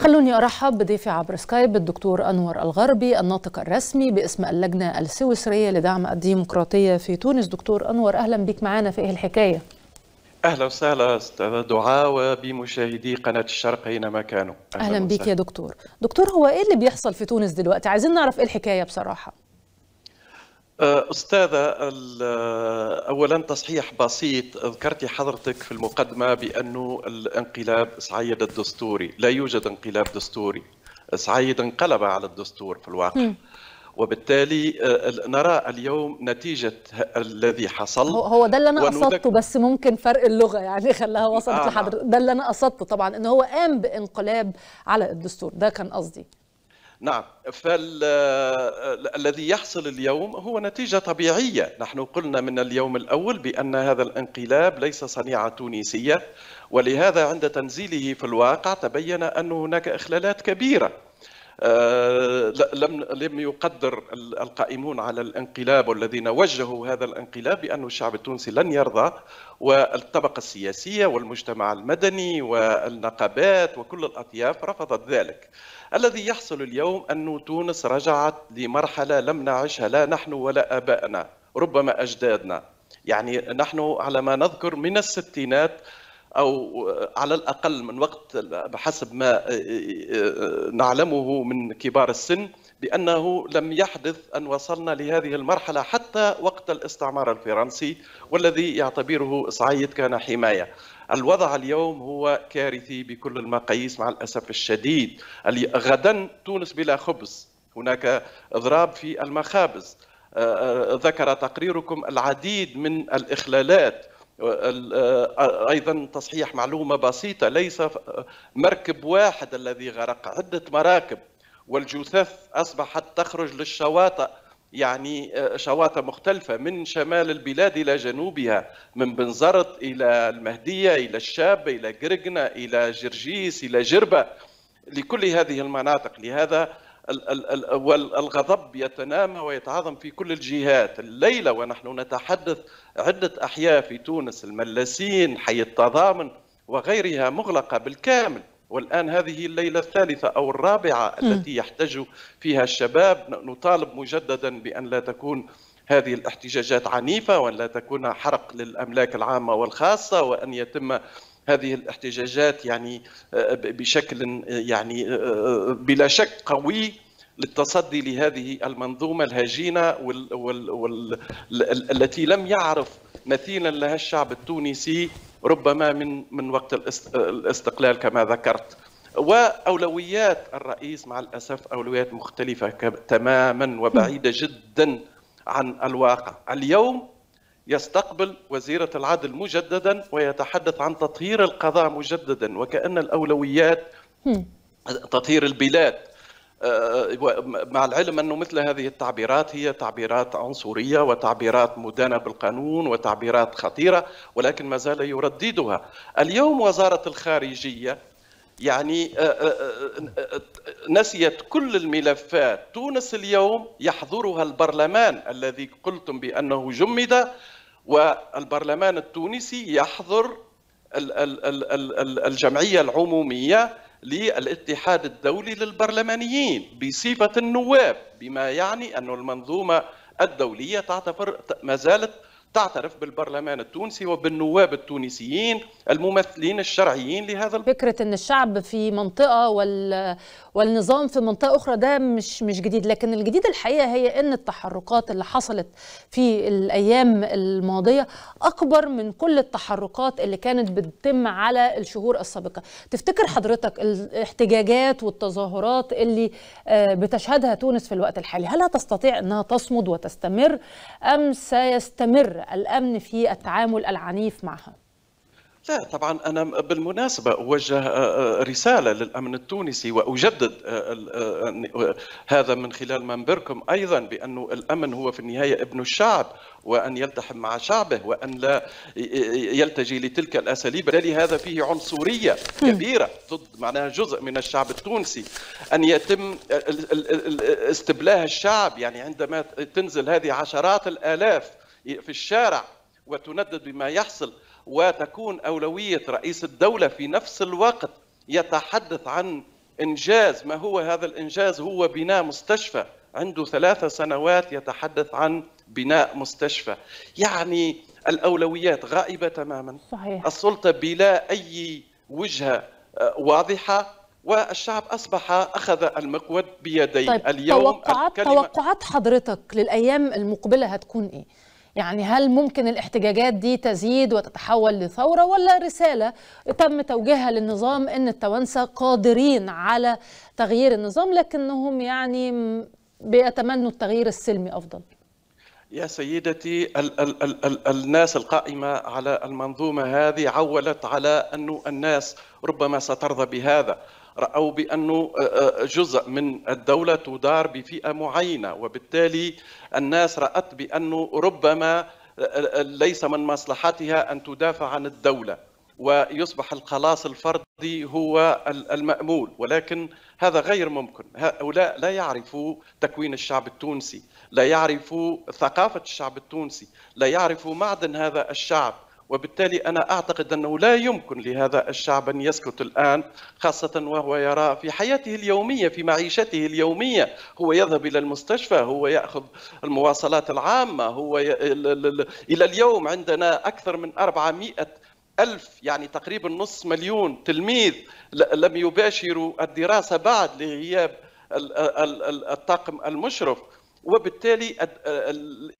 خلوني أرحب بضيفي عبر سكايب الدكتور أنور الغربي الناطق الرسمي باسم اللجنة السويسرية لدعم الديمقراطية في تونس دكتور أنور أهلا بك معنا في إيه الحكاية أهلا وسهلا أستاذة دعاء وبمشاهدي قناة الشرق أينما كانوا أهلا, أهلا بك يا دكتور دكتور هو إيه اللي بيحصل في تونس دلوقتي عايزين نعرف إيه الحكاية بصراحة آه، أستاذة آه، أولا تصحيح بسيط ذكرت حضرتك في المقدمة بأنه الانقلاب صعيد الدستوري لا يوجد انقلاب دستوري صعيد انقلب على الدستور في الواقع م. وبالتالي آه، نرى اليوم نتيجة الذي حصل هو ده اللي أنا قصدته بس ممكن فرق اللغة يعني خلاها وصلت آه. نعم. لحضرتك ده اللي أنا قصدته طبعا أنه هو قام بانقلاب على الدستور ده كان قصدي نعم فالذي آه، يحصل اليوم هو نتيجة طبيعية نحن قلنا من اليوم الأول بأن هذا الانقلاب ليس صنيعة تونسية ولهذا عند تنزيله في الواقع تبين أن هناك إخلالات كبيرة آه، لم لم يقدر القائمون على الانقلاب والذين وجهوا هذا الانقلاب بأن الشعب التونسي لن يرضى والطبقة السياسية والمجتمع المدني والنقابات وكل الأطياف رفضت ذلك الذي يحصل اليوم أن تونس رجعت لمرحلة لم نعشها لا نحن ولا أبائنا ربما أجدادنا يعني نحن على ما نذكر من الستينات او على الاقل من وقت بحسب ما آه، آه، آه، نعلمه من كبار السن بانه لم يحدث ان وصلنا لهذه المرحله حتى وقت الاستعمار الفرنسي والذي يعتبره صعيد كان حمايه. الوضع اليوم هو كارثي بكل المقاييس مع الاسف الشديد. غدا تونس بلا خبز، هناك اضراب في المخابز. ذكر تقريركم العديد من الاخلالات آه، ايضا تصحيح معلومه بسيطه ليس مركب واحد الذي غرق عده مراكب والجثث اصبحت تخرج للشواطئ يعني آه، شواطئ مختلفه من شمال البلاد الى جنوبها من بنزرت الى المهديه الى الشاب الى قرقنه الى جرجيس الى جربه لكل هذه المناطق لهذا والغضب يتنامى ويتعاظم في كل الجهات الليلة ونحن نتحدث عدة أحياء في تونس الملاسين حي التضامن وغيرها مغلقة بالكامل والآن هذه الليلة الثالثة أو الرابعة التي يحتج فيها الشباب نطالب مجددا بأن لا تكون هذه الاحتجاجات عنيفة وأن لا تكون حرق للأملاك العامة والخاصة وأن يتم هذه الاحتجاجات يعني آه، بشكل آه، يعني آه، بلا شك قوي للتصدي لهذه المنظومه الهجينه وال وال وال التي لم يعرف مثيلا لها الشعب التونسي ربما من من وقت الاستقلال كما ذكرت واولويات الرئيس مع الاسف اولويات مختلفه تماما وبعيده جدا عن الواقع اليوم يستقبل وزيرة العدل مجددا ويتحدث عن تطهير القضاء مجددا وكأن الأولويات تطهير البلاد آه، مع العلم أنه مثل هذه التعبيرات هي تعبيرات عنصرية وتعبيرات مدانة بالقانون وتعبيرات خطيرة ولكن ما زال يرددها اليوم وزارة الخارجية يعني آه، آه، نسيت كل الملفات تونس اليوم يحضرها البرلمان الذي قلتم بأنه جمد والبرلمان التونسي يحضر الجمعية العمومية للاتحاد الدولي للبرلمانيين بصفة النواب بما يعني أن المنظومة الدولية تعتبر ما زالت تعترف بالبرلمان التونسي وبالنواب التونسيين الممثلين الشرعيين لهذا الب... فكرة أن الشعب في منطقة وال... والنظام في منطقه اخرى ده مش مش جديد لكن الجديد الحقيقه هي ان التحركات اللي حصلت في الايام الماضيه اكبر من كل التحركات اللي كانت بتتم على الشهور السابقه تفتكر حضرتك الاحتجاجات والتظاهرات اللي آه، بتشهدها تونس في الوقت الحالي هل هتستطيع انها تصمد وتستمر ام سيستمر الامن في التعامل العنيف معها لا طبعا انا بالمناسبه اوجه آه، آه، رساله للامن التونسي واجدد آه، هذا من خلال منبركم ايضا بانه الامن هو في النهايه ابن الشعب وان يلتحم مع شعبه وان لا يلتجي لتلك الاساليب بالتالي هذا فيه عنصريه كبيره ضد معناها جزء من الشعب التونسي ان يتم استبلاه الشعب يعني عندما تنزل هذه عشرات الالاف في الشارع وتندد بما يحصل وتكون أولوية رئيس الدولة في نفس الوقت يتحدث عن إنجاز ما هو هذا الإنجاز هو بناء مستشفى عنده ثلاثة سنوات يتحدث عن بناء مستشفى يعني الأولويات غائبة تماما صحيح. السلطة بلا أي وجهة آه، واضحة والشعب أصبح أخذ المقود بيديه طيب اليوم توقعات, توقعات حضرتك للأيام المقبلة هتكون إيه؟ يعني هل ممكن الاحتجاجات دي تزيد وتتحول لثورة ولا رسالة تم توجيهها للنظام أن التوانسة قادرين على تغيير النظام لكنهم يعني بيتمنوا التغيير السلمي أفضل يا سيدتي ال ال ال ال الناس القائمة على المنظومة هذه عولت على أن الناس ربما سترضى بهذا راوا بانه آه، آه، جزء من الدوله تدار بفئه معينه وبالتالي الناس رات بانه ربما آه، ليس من مصلحتها ان تدافع عن الدوله ويصبح الخلاص الفردي هو المامول ولكن هذا غير ممكن هؤلاء لا يعرفوا تكوين الشعب التونسي لا يعرفوا ثقافه الشعب التونسي لا يعرفوا معدن هذا الشعب وبالتالي أنا أعتقد أنه لا يمكن لهذا الشعب أن يسكت الآن خاصة وهو يرى في حياته اليومية في معيشته اليومية هو يذهب إلى المستشفى هو يأخذ المواصلات العامة هو ي... إلى اليوم عندنا أكثر من 400 ألف يعني تقريبا نصف مليون تلميذ لم يباشروا الدراسة بعد لغياب الطاقم المشرف وبالتالي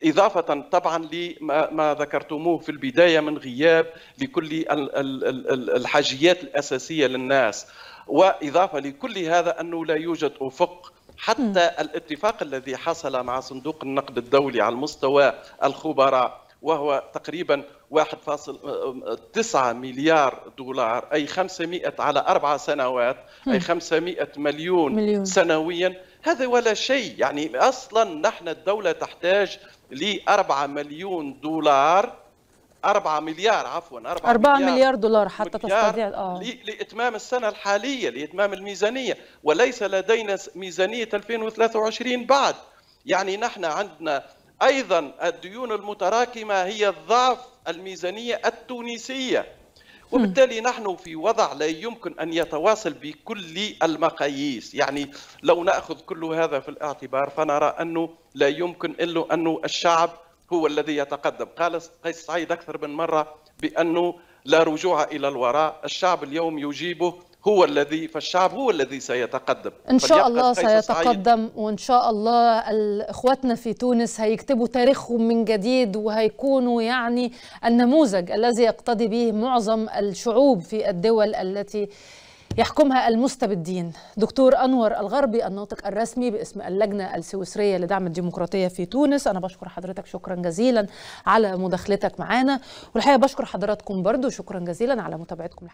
إضافة طبعا لما ذكرتموه في البداية من غياب لكل الحاجيات الأساسية للناس وإضافة لكل هذا أنه لا يوجد أفق حتى الاتفاق الذي حصل مع صندوق النقد الدولي على مستوى الخبراء وهو تقريبا 1.9 مليار دولار أي 500 على أربع سنوات أي 500 مليون, مليون. سنويا هذا ولا شيء يعني أصلا نحن الدولة تحتاج ل 4 مليون دولار 4 مليار عفوا 4, 4 مليار, مليار دولار حتى تستطيع اه لاتمام السنه الحاليه لاتمام الميزانيه وليس لدينا ميزانيه 2023 بعد يعني نحن عندنا ايضا الديون المتراكمه هي ضعف الميزانيه التونسيه وبالتالي نحن في وضع لا يمكن أن يتواصل بكل المقاييس يعني لو نأخذ كل هذا في الاعتبار فنرى أنه لا يمكن إلا أنه الشعب هو الذي يتقدم قال قيس سعيد أكثر من مرة بأنه لا رجوع إلى الوراء الشعب اليوم يجيبه هو الذي فالشعب هو الذي سيتقدم ان شاء الله سيتقدم صحيح. وان شاء الله اخواتنا في تونس هيكتبوا تاريخهم من جديد وهيكونوا يعني النموذج الذي يقتدي به معظم الشعوب في الدول التي يحكمها المستبدين دكتور أنور الغربي الناطق الرسمي باسم اللجنة السويسرية لدعم الديمقراطية في تونس أنا بشكر حضرتك شكرا جزيلا على مداخلتك معنا والحقيقة بشكر حضراتكم برضو شكرا جزيلا على متابعتكم